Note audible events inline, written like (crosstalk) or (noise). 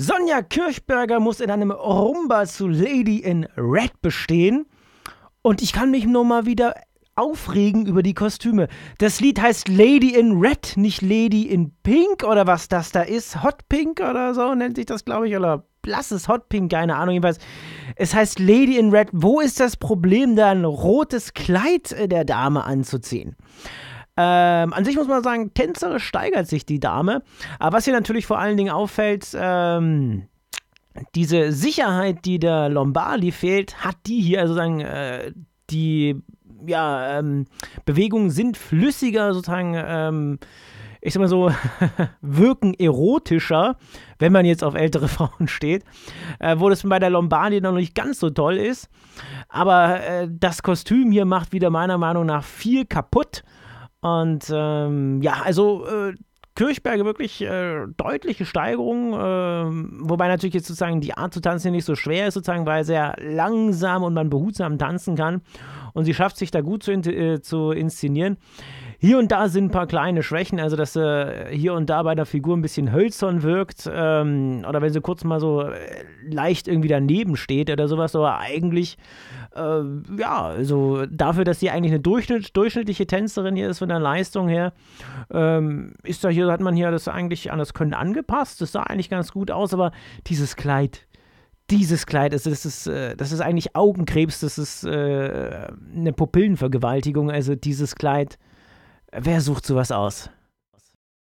Sonja Kirchberger muss in einem Rumba zu Lady in Red bestehen. Und ich kann mich nur mal wieder aufregen über die Kostüme. Das Lied heißt Lady in Red, nicht Lady in Pink oder was das da ist. Hot Pink oder so nennt sich das, glaube ich, oder blasses Hot Pink, keine Ahnung, jedenfalls. Es heißt Lady in Red. Wo ist das Problem, da ein rotes Kleid äh, der Dame anzuziehen? Ähm, an sich muss man sagen, tänzerisch steigert sich die Dame. Aber was hier natürlich vor allen Dingen auffällt, ähm, diese Sicherheit, die der Lombardi fehlt, hat die hier, also sagen, äh, die ja, ähm, Bewegungen sind flüssiger, sozusagen, ähm, ich sag mal so, (laughs) wirken erotischer, wenn man jetzt auf ältere (laughs) Frauen steht, äh, wo das bei der Lombardi noch nicht ganz so toll ist. Aber äh, das Kostüm hier macht wieder meiner Meinung nach viel kaputt. Und ähm, ja, also äh, Kirchberge wirklich äh, deutliche Steigerung, äh, wobei natürlich jetzt sozusagen die Art zu tanzen nicht so schwer ist, sozusagen, weil sehr langsam und man behutsam tanzen kann und sie schafft sich da gut zu, äh, zu inszenieren. Hier und da sind ein paar kleine Schwächen, also dass äh, hier und da bei der Figur ein bisschen hölzern wirkt ähm, oder wenn sie kurz mal so äh, leicht irgendwie daneben steht oder sowas, aber eigentlich äh, ja, also dafür, dass sie eigentlich eine durchschnitt, durchschnittliche Tänzerin hier ist von der Leistung her, ähm, ist da hier, hat man hier das eigentlich an das Können angepasst. Das sah eigentlich ganz gut aus, aber dieses Kleid, dieses Kleid, also das ist, äh, das ist eigentlich Augenkrebs, das ist äh, eine Pupillenvergewaltigung. Also dieses Kleid, wer sucht sowas aus?